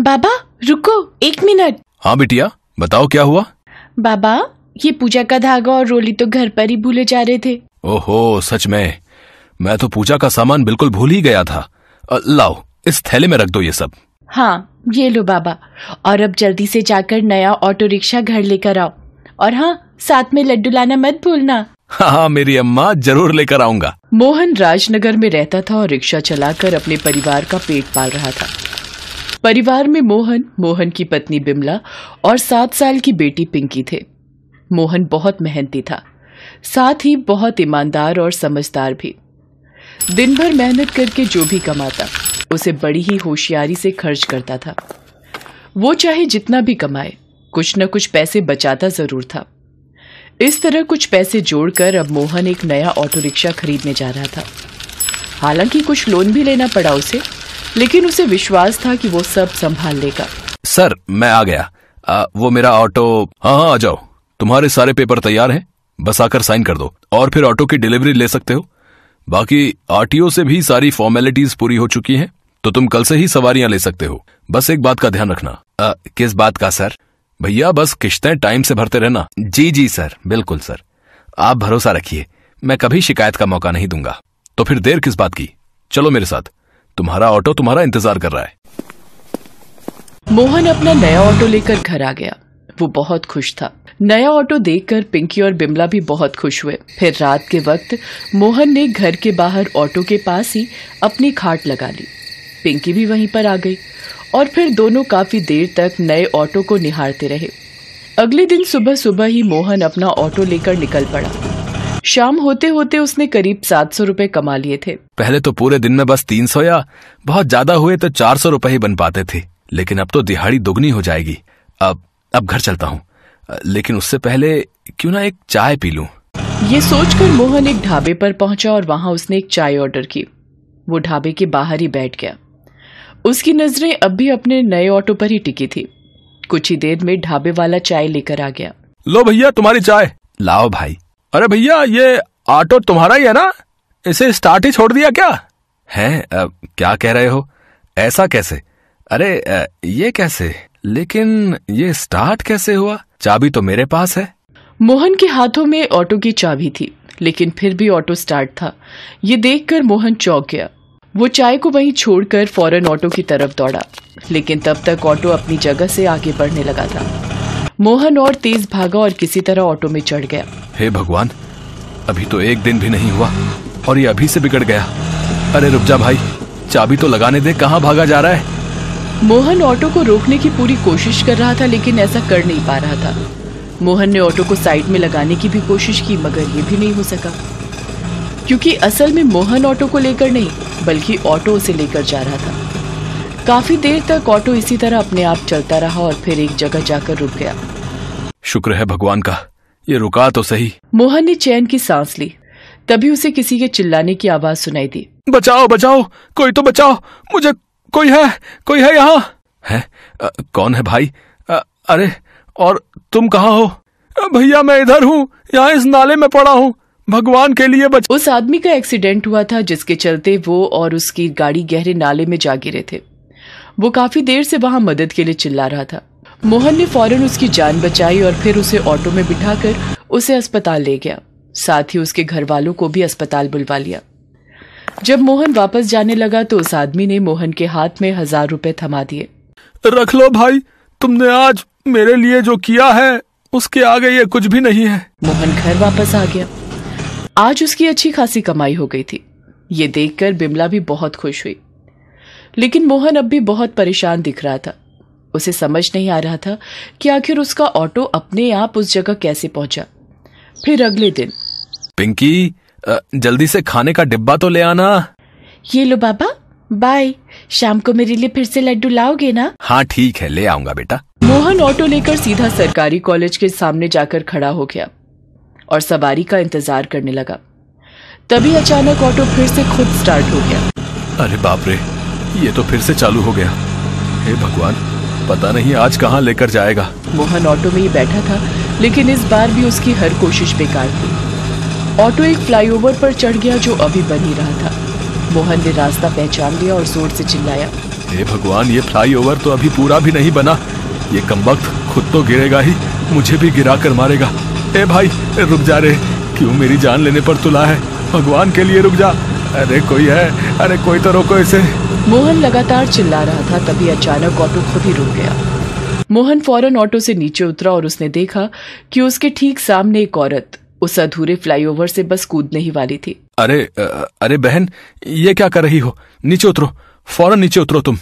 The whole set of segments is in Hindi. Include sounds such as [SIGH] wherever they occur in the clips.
बाबा रुको एक मिनट हाँ बिटिया बताओ क्या हुआ बाबा ये पूजा का धागा और रोली तो घर पर ही भूले जा रहे थे ओहो सच में मैं तो पूजा का सामान बिल्कुल भूल ही गया था लाओ इस थैले में रख दो ये सब हाँ ये लो बाबा और अब जल्दी से जाकर नया ऑटो रिक्शा घर लेकर आओ और हाँ साथ में लड्डू लाना मत भूलना हाँ मेरी अम्मा जरूर लेकर आऊंगा मोहन राजनगर में रहता था और रिक्शा चलाकर अपने परिवार का पेट पाल रहा था परिवार में मोहन मोहन की पत्नी बिमला और सात साल की बेटी पिंकी थे मोहन बहुत मेहनती था साथ ही बहुत ईमानदार और समझदार भी दिन भर मेहनत करके जो भी कमाता उसे बड़ी ही होशियारी से खर्च करता था वो चाहे जितना भी कमाए कुछ न कुछ पैसे बचाता जरूर था इस तरह कुछ पैसे जोड़कर अब मोहन एक नया ऑटो रिक्शा खरीदने जा रहा था हालांकि कुछ लोन भी लेना पड़ा उसे लेकिन उसे विश्वास था कि वो सब संभाल लेगा सर मैं आ गया आ, वो मेरा ऑटो हाँ हाँ आ जाओ तुम्हारे सारे पेपर तैयार हैं बस आकर साइन कर दो और फिर ऑटो की डिलीवरी ले सकते हो बाकी आरटीओ से भी सारी फॉर्मेलिटीज पूरी हो चुकी हैं तो तुम कल से ही सवारियां ले सकते हो बस एक बात का ध्यान रखना आ, किस बात का सर भैया बस किश्तें टाइम से भरते रहना जी जी सर बिल्कुल सर आप भरोसा रखिए मैं कभी शिकायत का मौका नहीं दूंगा तो फिर देर किस बात की चलो मेरे साथ तुम्हारा ऑटो तुम्हारा इंतजार कर रहा है मोहन अपना नया ऑटो लेकर घर आ गया वो बहुत खुश था नया ऑटो देखकर पिंकी और बिमला भी बहुत खुश हुए फिर रात के वक्त मोहन ने घर के बाहर ऑटो के पास ही अपनी खाट लगा ली पिंकी भी वहीं पर आ गई और फिर दोनों काफी देर तक नए ऑटो को निहारते रहे अगले दिन सुबह सुबह ही मोहन अपना ऑटो लेकर निकल पड़ा शाम होते होते उसने करीब सात सौ रूपए कमा लिए थे पहले तो पूरे दिन में बस तीन सौ या बहुत ज्यादा हुए तो चार सौ रूपए ही बन पाते थे लेकिन अब तो दिहाड़ी दुगनी हो जाएगी अब अब घर चलता हूँ लेकिन उससे पहले क्यों ना एक चाय पी लू ये सोचकर मोहन एक ढाबे पर पहुंचा और वहां उसने एक चाय ऑर्डर की वो ढाबे के बाहर ही बैठ गया उसकी नजरें अब भी अपने नए ऑटो पर ही टिकी थी कुछ ही देर में ढाबे वाला चाय लेकर आ गया लो भैया तुम्हारी चाय लाओ भाई अरे भैया ये ऑटो तुम्हारा ही है ना इसे स्टार्ट ही छोड़ दिया क्या है क्या कह रहे हो ऐसा कैसे अरे ये कैसे लेकिन ये स्टार्ट कैसे हुआ चाबी तो मेरे पास है मोहन के हाथों में ऑटो की चाबी थी लेकिन फिर भी ऑटो स्टार्ट था ये देखकर मोहन चौंक गया वो चाय को वहीं छोड़कर फौरन ऑटो की तरफ दौड़ा लेकिन तब तक ऑटो अपनी जगह से आगे बढ़ने लगा था मोहन और तेज भागा और किसी तरह ऑटो में चढ़ गया हे भगवान अभी तो एक दिन भी नहीं हुआ और ये अभी से बिगड़ गया अरे रुक जा भाई चाबी तो लगाने दे कहाँ भागा जा रहा है मोहन ऑटो को रोकने की पूरी कोशिश कर रहा था लेकिन ऐसा कर नहीं पा रहा था मोहन ने ऑटो को साइड में लगाने की भी कोशिश की मगर ये भी नहीं हो सका क्योंकि असल में मोहन ऑटो को लेकर नहीं बल्कि ऑटो उसे लेकर जा रहा था काफी देर तक ऑटो इसी तरह अपने आप चलता रहा और फिर एक जगह जाकर रुक गया शुक्र है भगवान का ये रुका तो सही मोहन ने चैन की सांस ली तभी उसे किसी के चिल्लाने की आवाज सुनाई दी बचाओ बचाओ कोई तो बचाओ मुझे कोई है कोई है यहाँ है आ, कौन है भाई आ, अरे और तुम कहाँ हो भैया मैं इधर हूँ यहाँ इस नाले में पड़ा हूँ भगवान के लिए बच उस आदमी का एक्सीडेंट हुआ था जिसके चलते वो और उसकी गाड़ी गहरे नाले में जा गिरे थे वो काफी देर से वहां मदद के लिए चिल्ला रहा था मोहन ने फौरन उसकी जान बचाई और फिर उसे ऑटो में बिठाकर उसे अस्पताल ले गया साथ ही उसके घर वालों को भी अस्पताल बुलवा लिया जब मोहन वापस जाने लगा तो उस आदमी ने मोहन के हाथ में हजार रुपए थमा दिए रख लो भाई तुमने आज मेरे लिए जो किया है उसके आगे ये कुछ भी नहीं है मोहन घर वापस आ गया आज उसकी अच्छी खासी कमाई हो गई थी ये देखकर बिमला भी बहुत खुश हुई लेकिन मोहन अब भी बहुत परेशान दिख रहा था उसे समझ नहीं आ रहा था कि आखिर उसका ऑटो अपने आप उस जगह कैसे पहुंचा फिर अगले दिन पिंकी जल्दी से खाने का डिब्बा तो ले आना ये लो बाबा बाय शाम को मेरे लिए फिर से लड्डू लाओगे ना हाँ ठीक है ले आऊंगा बेटा मोहन ऑटो लेकर सीधा सरकारी कॉलेज के सामने जाकर खड़ा हो गया और सवारी का इंतजार करने लगा तभी अचानक ऑटो फिर से खुद स्टार्ट हो गया अरे बाप रे ये तो फिर से चालू हो गया हे भगवान पता नहीं आज कहाँ लेकर जाएगा मोहन ऑटो में ही बैठा था लेकिन इस बार भी उसकी हर कोशिश बेकार थी ऑटो एक फ्लाईओवर पर चढ़ गया जो अभी बन ही रहा था मोहन ने रास्ता पहचान लिया और जोर से चिल्लाया हे भगवान ये फ्लाईओवर तो अभी पूरा भी नहीं बना ये कमबख्त खुद तो गिरेगा ही मुझे भी गिरा कर मारेगा ए भाई रुक जा रे क्यों मेरी जान लेने पर तुला है भगवान के लिए रुक जा अरे कोई है अरे कोई तो रोको इसे मोहन लगातार चिल्ला रहा था तभी अचानक ऑटो खुद ही रुक गया मोहन फौरन ऑटो से नीचे उतरा और उसने देखा कि उसके ठीक सामने एक औरत उस अधूरे फ्लाईओवर से बस कूदने ही वाली थी अरे अरे बहन ये क्या कर रही हो नीचे उतरो फौरन नीचे उतरो तुम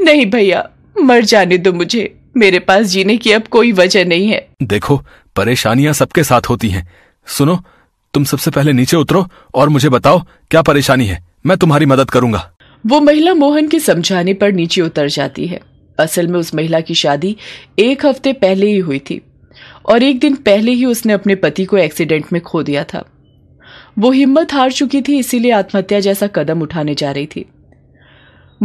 नहीं भैया मर जाने दो मुझे मेरे पास जीने की अब कोई वजह नहीं है देखो परेशानियाँ सबके साथ होती हैं सुनो तुम सबसे पहले नीचे उतरो और मुझे बताओ क्या परेशानी है मैं तुम्हारी मदद करूंगा वो महिला मोहन के समझाने पर नीचे उतर जाती है असल में उस महिला की शादी एक हफ्ते पहले ही हुई थी और एक दिन पहले ही उसने अपने पति को एक्सीडेंट में खो दिया था वो हिम्मत हार चुकी थी इसीलिए आत्महत्या जैसा कदम उठाने जा रही थी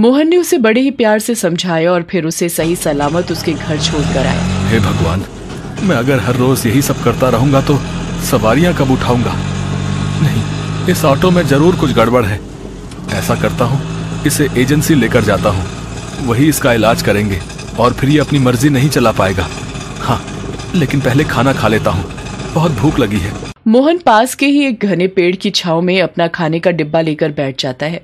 मोहन ने उसे बड़े ही प्यार से समझाया और फिर उसे सही सलामत उसके घर छोड़ कर आया हे भगवान मैं अगर हर रोज यही सब करता रहूंगा तो सवारियां कब उठाऊंगा नहीं इस ऑटो में जरूर कुछ गड़बड़ है ऐसा करता हूँ इसे एजेंसी लेकर जाता हूँ वही इसका इलाज करेंगे और फिर ये अपनी मर्जी नहीं चला पाएगा हाँ लेकिन पहले खाना खा लेता हूँ बहुत भूख लगी है मोहन पास के ही एक घने पेड़ की छाव में अपना खाने का डिब्बा लेकर बैठ जाता है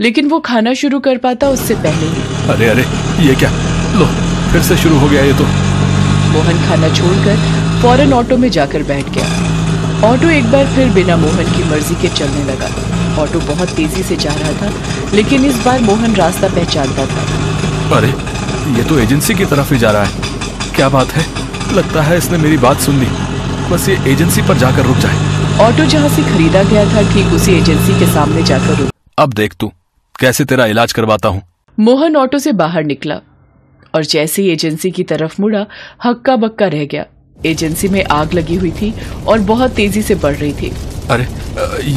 लेकिन वो खाना शुरू कर पाता उससे पहले अरे अरे ये क्या लो फिर से शुरू हो गया ये तो मोहन खाना छोड़कर फौरन ऑटो में जाकर बैठ गया ऑटो एक बार फिर बिना मोहन की मर्जी के चलने लगा ऑटो बहुत तेजी से जा रहा था लेकिन इस बार मोहन रास्ता पहचानता था अरे ये तो एजेंसी की तरफ ही जा रहा है क्या बात है लगता है इसने मेरी बात सुन ली बस ये एजेंसी पर जाकर रुक जाए ऑटो जहाँ से खरीदा गया था ठीक उसी एजेंसी के सामने जाकर रुक अब देख तू कैसे तेरा इलाज करवाता हूँ मोहन ऑटो से बाहर निकला और जैसे ही एजेंसी की तरफ मुड़ा हक्का बक्का रह गया एजेंसी में आग लगी हुई थी और बहुत तेजी से बढ़ रही थी अरे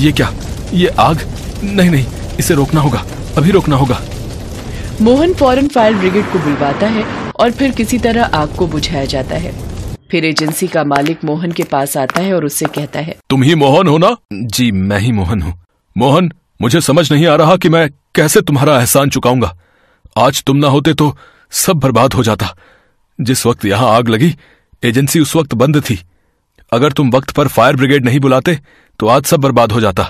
ये क्या ये आग नहीं नहीं इसे रोकना होगा अभी रोकना होगा मोहन फॉरन फायर ब्रिगेड को बुलवाता है और फिर किसी तरह आग को बुझाया जाता है फिर एजेंसी का मालिक मोहन के पास आता है और उससे कहता है तुम ही मोहन हो ना जी मैं ही मोहन हूँ मोहन मुझे समझ नहीं आ रहा कि मैं कैसे तुम्हारा एहसान चुकाऊंगा आज तुम ना होते तो सब बर्बाद हो जाता जिस वक्त यहाँ आग लगी एजेंसी उस वक्त बंद थी अगर तुम वक्त पर फायर ब्रिगेड नहीं बुलाते तो आज सब बर्बाद हो जाता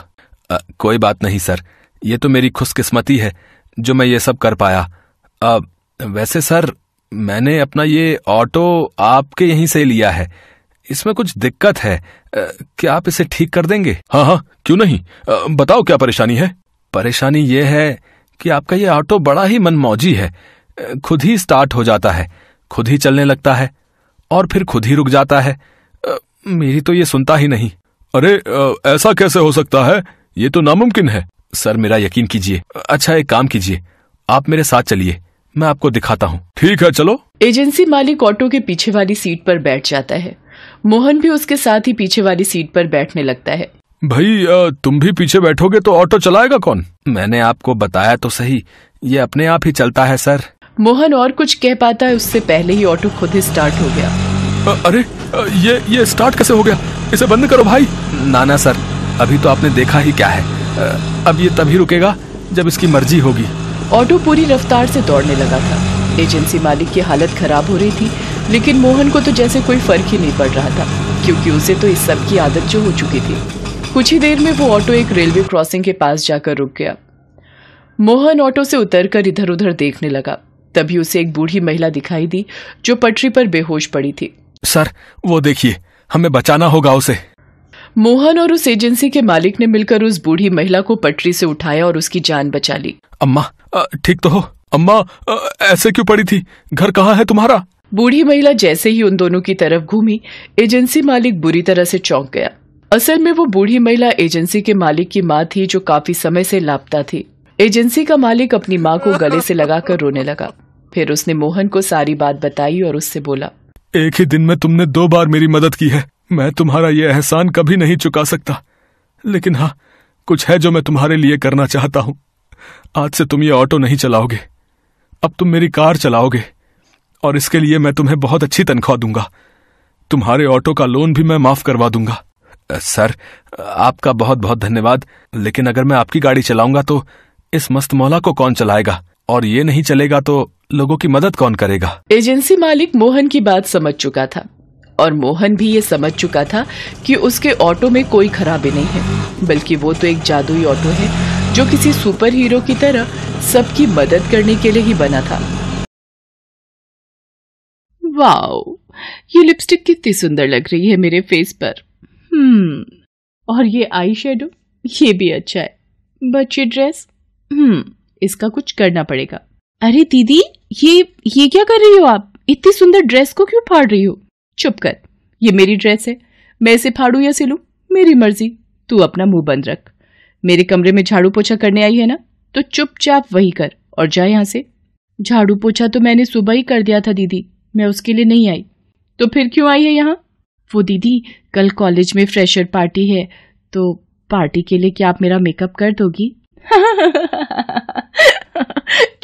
आ, कोई बात नहीं सर ये तो मेरी खुशकिस्मती है जो मैं ये सब कर पाया आ, वैसे सर मैंने अपना ये ऑटो आपके यहीं से लिया है इसमें कुछ दिक्कत है आ, क्या आप इसे ठीक कर देंगे हाँ हाँ क्यों नहीं आ, बताओ क्या परेशानी है परेशानी ये है कि आपका ये ऑटो बड़ा ही मनमौजी है खुद ही स्टार्ट हो जाता है खुद ही चलने लगता है और फिर खुद ही रुक जाता है अ, मेरी तो ये सुनता ही नहीं अरे अ, ऐसा कैसे हो सकता है ये तो नामुमकिन है सर मेरा यकीन कीजिए अच्छा एक काम कीजिए आप मेरे साथ चलिए मैं आपको दिखाता हूँ ठीक है चलो एजेंसी मालिक ऑटो के पीछे वाली सीट पर बैठ जाता है मोहन भी उसके साथ ही पीछे वाली सीट पर बैठने लगता है भाई तुम भी पीछे बैठोगे तो ऑटो चलाएगा कौन मैंने आपको बताया तो सही ये अपने आप ही चलता है सर मोहन और कुछ कह पाता है उससे पहले ही ऑटो खुद ही स्टार्ट हो गया अ, अरे ये ये स्टार्ट कैसे हो गया इसे बंद करो भाई नाना सर अभी तो आपने देखा ही क्या है अब ये तभी रुकेगा जब इसकी मर्जी होगी ऑटो पूरी रफ्तार से दौड़ने लगा था एजेंसी मालिक की हालत खराब हो रही थी लेकिन मोहन को तो जैसे कोई फर्क ही नहीं पड़ रहा था क्योंकि उसे तो इस सब की आदत जो हो चुकी थी कुछ ही देर में वो ऑटो एक रेलवे क्रॉसिंग के पास जाकर रुक गया मोहन ऑटो से उतरकर इधर उधर देखने लगा तभी उसे एक बूढ़ी महिला दिखाई दी जो पटरी पर बेहोश पड़ी थी सर वो देखिए हमें बचाना होगा उसे मोहन और उस एजेंसी के मालिक ने मिलकर उस बूढ़ी महिला को पटरी से उठाया और उसकी जान बचा ली अम्मा ठीक तो हो अम्मा ऐसे क्यों पड़ी थी घर कहाँ है तुम्हारा बूढ़ी महिला जैसे ही उन दोनों की तरफ घूमी एजेंसी मालिक बुरी तरह से चौंक गया असल में वो बूढ़ी महिला एजेंसी के मालिक की माँ थी जो काफी समय से लापता थी एजेंसी का मालिक अपनी माँ को गले से लगाकर रोने लगा फिर उसने मोहन को सारी बात बताई और उससे बोला एक ही दिन में तुमने दो बार मेरी मदद की है मैं तुम्हारा ये एहसान कभी नहीं चुका सकता लेकिन हाँ कुछ है जो मैं तुम्हारे लिए करना चाहता हूँ आज से तुम ये ऑटो नहीं चलाओगे अब तुम मेरी कार चलाओगे और इसके लिए मैं तुम्हें बहुत अच्छी तनख्वाह दूंगा तुम्हारे ऑटो का लोन भी मैं माफ करवा दूंगा सर आपका बहुत बहुत धन्यवाद लेकिन अगर मैं आपकी गाड़ी चलाऊंगा तो इस मस्त मौला को कौन चलाएगा और ये नहीं चलेगा तो लोगों की मदद कौन करेगा एजेंसी मालिक मोहन की बात समझ चुका था और मोहन भी ये समझ चुका था कि उसके ऑटो में कोई खराबी नहीं है बल्कि वो तो एक जादुई ऑटो है जो किसी सुपर हीरो की तरह सबकी मदद करने के लिए ही बना था वाओ ये लिपस्टिक कितनी सुंदर लग रही है मेरे फेस पर हम्म और ये आई शेडो ये भी अच्छा है बट ड्रेस हम्म इसका कुछ करना पड़ेगा अरे दीदी ये ये क्या कर रही हो आप इतनी सुंदर ड्रेस को क्यों फाड़ रही हो चुप कर ये मेरी ड्रेस है मैं इसे फाड़ू या सिलू मेरी मर्जी तू अपना मुंह बंद रख मेरे कमरे में झाड़ू पोछा करने आई है ना तो चुपचाप वही कर और जा यहाँ से झाड़ू पोछा तो मैंने सुबह ही कर दिया था दीदी मैं उसके लिए नहीं आई तो फिर क्यों आई है यहाँ वो दीदी कल कॉलेज में फ्रेशर पार्टी है तो पार्टी के लिए क्या आप मेरा मेकअप कर दोगी [LAUGHS]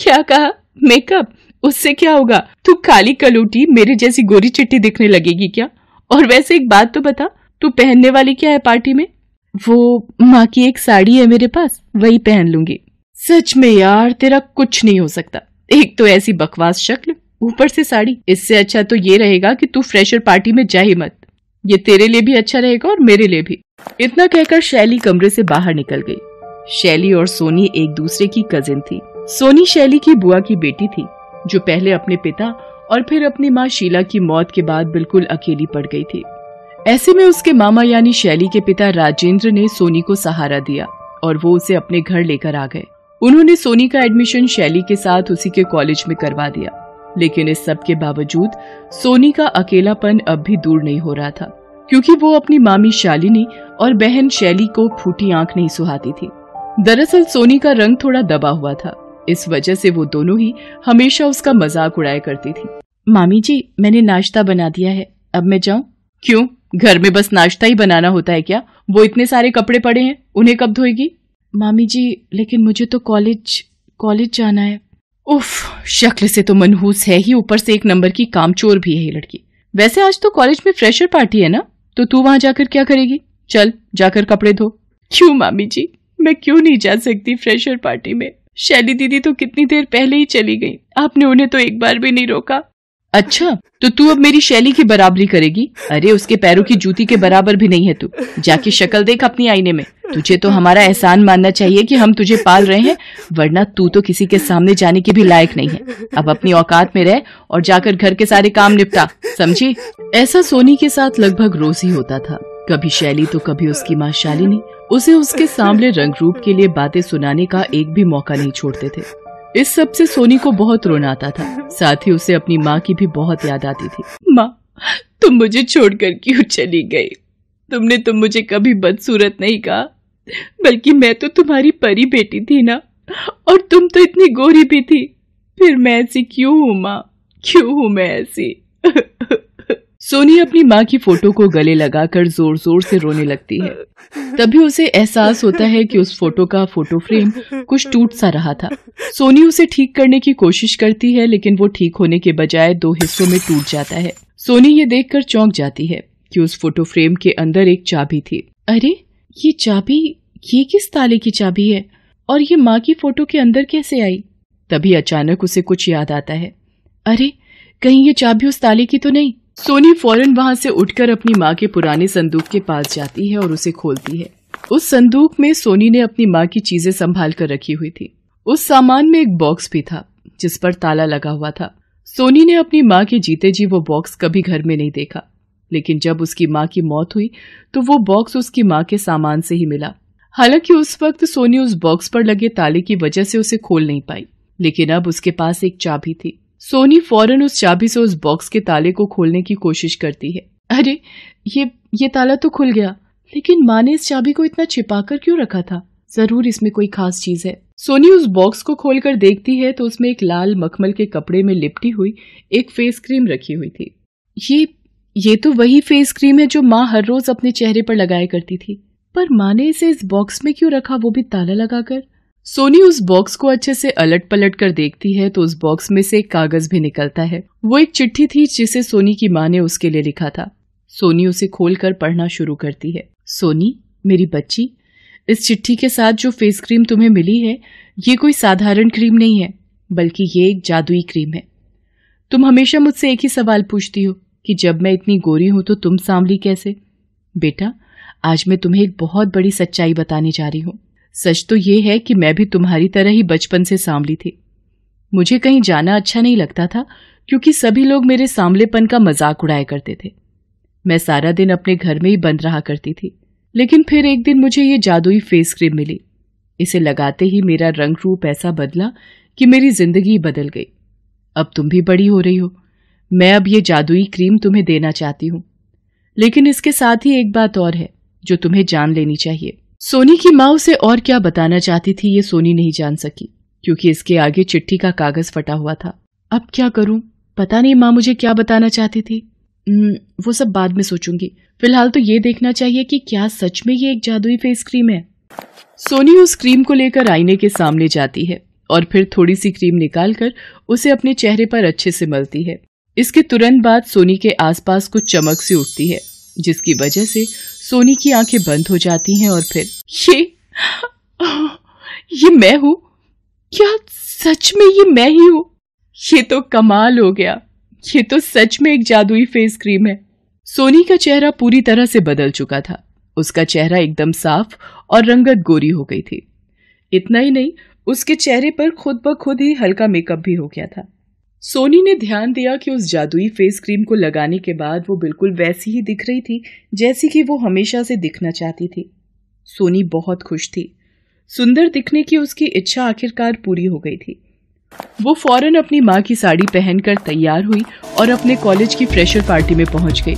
क्या कहा मेकअप उससे क्या होगा तू काली कलूटी मेरे जैसी गोरी चिट्टी दिखने लगेगी क्या और वैसे एक बात तो बता तू पहनने वाली क्या है पार्टी में वो माँ की एक साड़ी है मेरे पास वही पहन लूंगी सच में यार तेरा कुछ नहीं हो सकता एक तो ऐसी बकवास शक्ल ऊपर से साड़ी इससे अच्छा तो ये रहेगा कि तू फ्रेशर पार्टी में जा ही मत ये तेरे लिए भी अच्छा रहेगा और मेरे लिए भी इतना कहकर शैली कमरे से बाहर निकल गई शैली और सोनी एक दूसरे की कजिन थी सोनी शैली की बुआ की बेटी थी जो पहले अपने पिता और फिर अपनी माँ शीला की मौत के बाद बिल्कुल अकेली पड़ गई थी ऐसे में उसके मामा यानी शैली के पिता राजेंद्र ने सोनी को सहारा दिया और वो उसे अपने घर लेकर आ गए उन्होंने सोनी का एडमिशन शैली के साथ उसी के कॉलेज में करवा दिया लेकिन इस सब के बावजूद सोनी का अकेलापन अब भी दूर नहीं हो रहा था क्योंकि वो अपनी मामी शालिनी और बहन शैली को फूटी आंख नहीं सुहाती थी दरअसल सोनी का रंग थोड़ा दबा हुआ था इस वजह से वो दोनों ही हमेशा उसका मजाक उड़ाया करती थी मामी जी मैंने नाश्ता बना दिया है अब मैं जाऊं क्यों घर में बस नाश्ता ही बनाना होता है क्या वो इतने सारे कपड़े पड़े हैं उन्हें कब धोएगी मामी जी लेकिन मुझे तो कॉलेज कॉलेज जाना है उफ शक्ल से तो मनहूस है ही ऊपर से एक नंबर की कामचोर भी है ये लड़की वैसे आज तो कॉलेज में फ्रेशर पार्टी है ना तो तू वहां जाकर क्या करेगी चल जाकर कपड़े धो क्यों मामी जी मैं क्यों नहीं जा सकती फ्रेशर पार्टी में शैली दीदी तो कितनी देर पहले ही चली गई आपने उन्हें तो एक बार भी नहीं रोका अच्छा तो तू अब मेरी शैली की बराबरी करेगी अरे उसके पैरों की जूती के बराबर भी नहीं है तू जाके शक्ल देख अपनी आईने में तुझे तो हमारा एहसान मानना चाहिए कि हम तुझे पाल रहे हैं वरना तू तो किसी के सामने जाने के भी लायक नहीं है अब अपनी औकात में रह और जाकर घर के सारे काम निपटा समझी ऐसा सोनी के साथ लगभग रोज ही होता था कभी शैली तो कभी उसकी माँ शालिनी उसे उसके सामने रंग रूप के लिए बातें सुनाने का एक भी मौका नहीं छोड़ते थे इस सब से सोनी को बहुत रोना आता था साथ ही उसे अपनी माँ की भी बहुत याद आती थी माँ तुम मुझे छोड़कर क्यों चली गई तुमने तो मुझे कभी बदसूरत नहीं कहा बल्कि मैं तो तुम्हारी परी बेटी थी ना और तुम तो इतनी गोरी भी थी फिर मैं ऐसी क्यों हूँ माँ क्यों हूँ मैं ऐसी [LAUGHS] सोनी अपनी माँ की फोटो को गले लगाकर जोर जोर से रोने लगती है तभी उसे एहसास होता है कि उस फोटो का फोटो फ्रेम कुछ टूट सा रहा था सोनी उसे ठीक करने की कोशिश करती है लेकिन वो ठीक होने के बजाय दो हिस्सों में टूट जाता है सोनी ये देख चौंक जाती है कि उस फोटो फ्रेम के अंदर एक चाबी थी अरे ये चाबी ये किस ताले की चाबी है और ये माँ की फोटो के अंदर कैसे आई तभी अचानक उसे कुछ याद आता है अरे कहीं ये चाबी उस ताले की तो नहीं सोनी फौरन वहां से उठकर अपनी माँ के पुराने संदूक के पास जाती है और उसे खोलती है उस संदूक में सोनी ने अपनी माँ की चीजें संभाल कर रखी हुई थी उस सामान में एक बॉक्स भी था जिस पर ताला लगा हुआ था सोनी ने अपनी माँ के जीते जी वो बॉक्स कभी घर में नहीं देखा लेकिन जब उसकी माँ की मौत हुई तो वो बॉक्स उसकी माँ के सामान से ही मिला हालांकि उस वक्त सोनी उस बॉक्स पर लगे ताले की वजह से उसे खोल नहीं पाई लेकिन अब उसके पास एक चाबी थी सोनी फौरन उस चाबी से उस बॉक्स के ताले को खोलने की कोशिश करती है अरे ये ये ताला तो खुल गया लेकिन माँ ने इस चाबी को इतना छिपा कर क्यों रखा था जरूर इसमें कोई खास चीज है सोनी उस बॉक्स को खोलकर देखती है तो उसमें एक लाल मखमल के कपड़े में लिपटी हुई एक फेस क्रीम रखी हुई थी ये ये तो वही फेस क्रीम है जो माँ हर रोज अपने चेहरे पर लगाया करती थी पर माँ ने इसे इस बॉक्स में क्यों रखा वो भी ताला लगाकर सोनी उस बॉक्स को अच्छे से अलट पलट कर देखती है तो उस बॉक्स में से एक कागज भी निकलता है वो एक चिट्ठी थी जिसे सोनी की माँ ने उसके लिए लिखा था सोनी उसे खोलकर पढ़ना शुरू करती है सोनी मेरी बच्ची इस चिट्ठी के साथ जो फेस क्रीम तुम्हें मिली है ये कोई साधारण क्रीम नहीं है बल्कि ये एक जादुई क्रीम है तुम हमेशा मुझसे एक ही सवाल पूछती हो कि जब मैं इतनी गोरी हूं तो तुम सांवली कैसे बेटा आज मैं तुम्हें एक बहुत बड़ी सच्चाई बताने जा रही हूं सच तो ये है कि मैं भी तुम्हारी तरह ही बचपन से सांवली थी मुझे कहीं जाना अच्छा नहीं लगता था क्योंकि सभी लोग मेरे सांवलेपन का मजाक उड़ाया करते थे मैं सारा दिन अपने घर में ही बंद रहा करती थी लेकिन फिर एक दिन मुझे ये जादुई फेस क्रीम मिली इसे लगाते ही मेरा रंग रूप ऐसा बदला कि मेरी जिंदगी बदल गई अब तुम भी बड़ी हो रही हो मैं अब ये जादुई क्रीम तुम्हें देना चाहती हूं लेकिन इसके साथ ही एक बात और है जो तुम्हें जान लेनी चाहिए सोनी की माँ उसे और क्या बताना चाहती थी ये सोनी नहीं जान सकी क्योंकि इसके आगे चिट्ठी का कागज फटा हुआ था अब क्या करूं पता नहीं माँ मुझे क्या बताना चाहती थी हम्म, वो सब बाद में सोचूंगी फिलहाल तो ये देखना चाहिए कि क्या सच में ये एक जादुई फेस क्रीम है सोनी उस क्रीम को लेकर आईने के सामने जाती है और फिर थोड़ी सी क्रीम निकालकर उसे अपने चेहरे पर अच्छे से मलती है इसके तुरंत बाद सोनी के आसपास कुछ चमक सी उठती है जिसकी वजह से सोनी की आंखें बंद हो जाती हैं और फिर ये ये मैं हूं क्या सच में ये मैं ही हूं ये तो कमाल हो गया ये तो सच में एक जादुई फेस क्रीम है सोनी का चेहरा पूरी तरह से बदल चुका था उसका चेहरा एकदम साफ और रंगत गोरी हो गई थी इतना ही नहीं उसके चेहरे पर खुद ब खुद ही हल्का मेकअप भी हो गया था सोनी ने ध्यान दिया कि उस जादुई फेस क्रीम को लगाने के बाद वो बिल्कुल वैसी ही दिख रही थी जैसी कि वो हमेशा से दिखना चाहती थी सोनी बहुत खुश थी सुंदर दिखने की उसकी इच्छा आखिरकार पूरी हो गई थी वो फौरन अपनी माँ की साड़ी पहनकर तैयार हुई और अपने कॉलेज की फ्रेशर पार्टी में पहुंच गई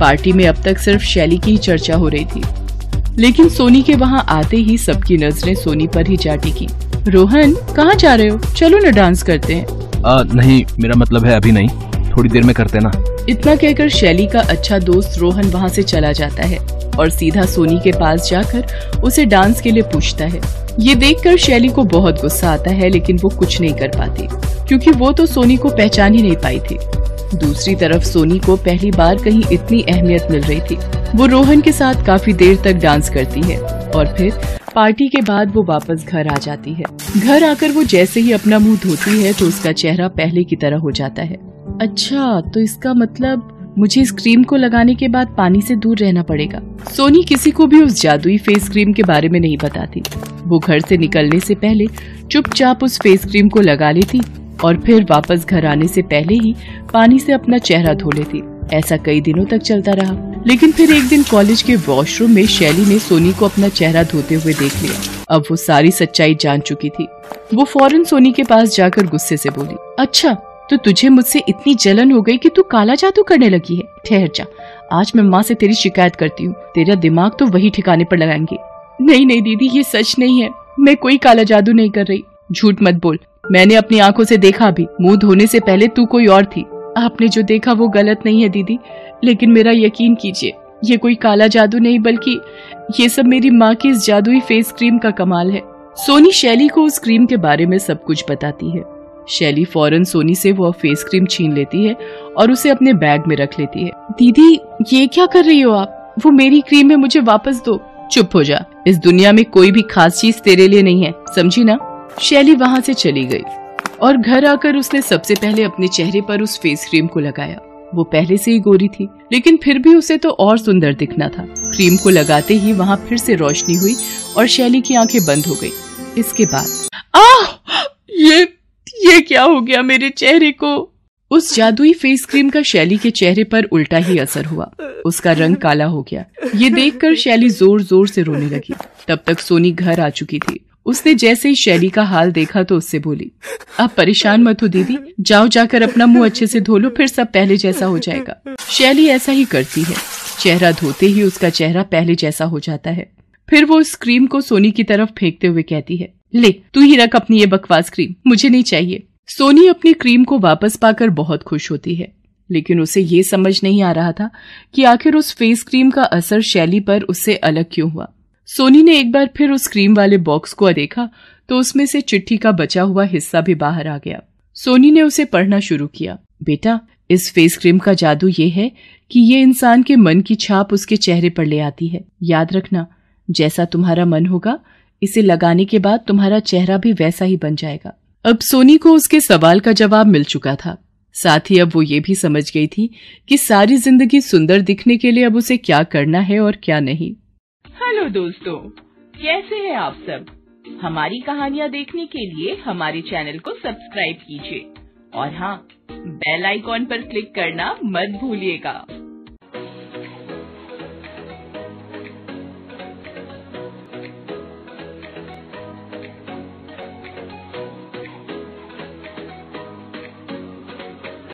पार्टी में अब तक सिर्फ शैली की ही चर्चा हो रही थी लेकिन सोनी के वहां आते ही सबकी नजरें सोनी पर ही जा टिकी रोहन कहाँ जा रहे हो चलो ना डांस करते हैं आ, नहीं मेरा मतलब है अभी नहीं थोड़ी देर में करते ना इतना कहकर शैली का अच्छा दोस्त रोहन वहाँ से चला जाता है और सीधा सोनी के पास जाकर उसे डांस के लिए पूछता है ये देखकर शैली को बहुत गुस्सा आता है लेकिन वो कुछ नहीं कर पाती क्योंकि वो तो सोनी को पहचान ही नहीं पाई थी दूसरी तरफ सोनी को पहली बार कहीं इतनी अहमियत मिल रही थी वो रोहन के साथ काफी देर तक डांस करती है और फिर पार्टी के बाद वो वापस घर आ जाती है घर आकर वो जैसे ही अपना मुंह धोती है तो उसका चेहरा पहले की तरह हो जाता है अच्छा तो इसका मतलब मुझे इस क्रीम को लगाने के बाद पानी से दूर रहना पड़ेगा सोनी किसी को भी उस जादुई फेस क्रीम के बारे में नहीं बताती वो घर से निकलने से पहले चुपचाप उस फेस क्रीम को लगा लेती और फिर वापस घर आने से पहले ही पानी से अपना चेहरा धो लेती ऐसा कई दिनों तक चलता रहा लेकिन फिर एक दिन कॉलेज के वॉशरूम में शैली ने सोनी को अपना चेहरा धोते हुए देख लिया अब वो सारी सच्चाई जान चुकी थी वो फौरन सोनी के पास जाकर गुस्से से बोली अच्छा तो तुझे मुझसे इतनी जलन हो गई कि तू काला जादू करने लगी है ठहर जा आज मैं माँ से तेरी शिकायत करती हूँ तेरा दिमाग तो वही ठिकाने पर लगाएंगे नहीं नहीं दीदी ये सच नहीं है मैं कोई काला जादू नहीं कर रही झूठ मत बोल मैंने अपनी आंखों से देखा भी मुंह धोने से पहले तू कोई और थी आपने जो देखा वो गलत नहीं है दीदी लेकिन मेरा यकीन कीजिए ये कोई काला जादू नहीं बल्कि ये सब मेरी माँ की इस जादुई फेस क्रीम का कमाल है सोनी शैली को उस क्रीम के बारे में सब कुछ बताती है शैली फौरन सोनी से वो फेस क्रीम छीन लेती है और उसे अपने बैग में रख लेती है दीदी ये क्या कर रही हो आप वो मेरी क्रीम है मुझे वापस दो चुप हो जा इस दुनिया में कोई भी खास चीज तेरे लिए नहीं है समझी ना शैली वहाँ से चली गई और घर आकर उसने सबसे पहले अपने चेहरे पर उस फेस क्रीम को लगाया वो पहले से ही गोरी थी लेकिन फिर भी उसे तो और सुंदर दिखना था क्रीम को लगाते ही वहाँ फिर से रोशनी हुई और शैली की आंखें बंद हो गई इसके बाद आह ये ये क्या हो गया मेरे चेहरे को उस जादुई फेस क्रीम का शैली के चेहरे पर उल्टा ही असर हुआ उसका रंग काला हो गया ये देखकर शैली जोर जोर से रोने लगी तब तक सोनी घर आ चुकी थी उसने जैसे ही शैली का हाल देखा तो उससे बोली अब परेशान मत हो दीदी जाओ जाकर अपना मुंह अच्छे से धो लो फिर सब पहले जैसा हो जाएगा शैली ऐसा ही करती है चेहरा धोते ही उसका चेहरा पहले जैसा हो जाता है फिर वो उस क्रीम को सोनी की तरफ फेंकते हुए कहती है ले तू ही रख अपनी ये बकवास क्रीम मुझे नहीं चाहिए सोनी अपनी क्रीम को वापस पाकर बहुत खुश होती है लेकिन उसे ये समझ नहीं आ रहा था कि आखिर उस फेस क्रीम का असर शैली पर उससे अलग क्यों हुआ सोनी ने एक बार फिर उस क्रीम वाले बॉक्स को देखा तो उसमें से चिट्ठी का बचा हुआ हिस्सा भी बाहर आ गया सोनी ने उसे पढ़ना शुरू किया बेटा इस फेस क्रीम का जादू ये है कि ये इंसान के मन की छाप उसके चेहरे पर ले आती है याद रखना जैसा तुम्हारा मन होगा इसे लगाने के बाद तुम्हारा चेहरा भी वैसा ही बन जाएगा अब सोनी को उसके सवाल का जवाब मिल चुका था साथ ही अब वो ये भी समझ गई थी कि सारी जिंदगी सुंदर दिखने के लिए अब उसे क्या करना है और क्या नहीं हेलो दोस्तों कैसे हैं आप सब हमारी कहानियाँ देखने के लिए हमारे चैनल को सब्सक्राइब कीजिए और हाँ बेल आइकॉन पर क्लिक करना मत भूलिएगा